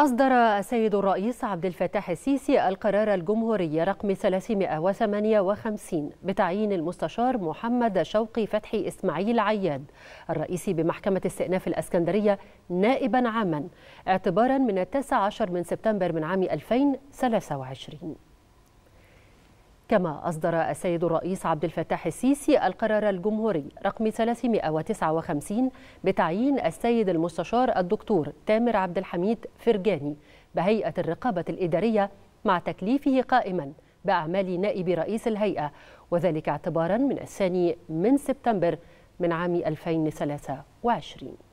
أصدر السيد الرئيس عبد الفتاح السيسي القرار الجمهوري رقم 358 بتعيين المستشار محمد شوقي فتحي إسماعيل عياد الرئيس بمحكمة استئناف الأسكندرية نائبا عاما اعتبارا من 19 من سبتمبر من عام 2023 كما أصدر السيد الرئيس عبد الفتاح السيسي القرار الجمهوري رقم 359 بتعيين السيد المستشار الدكتور تامر عبد الحميد فرجاني بهيئة الرقابة الإدارية مع تكليفه قائما بأعمال نائب رئيس الهيئة وذلك اعتبارا من الثاني من سبتمبر من عام 2023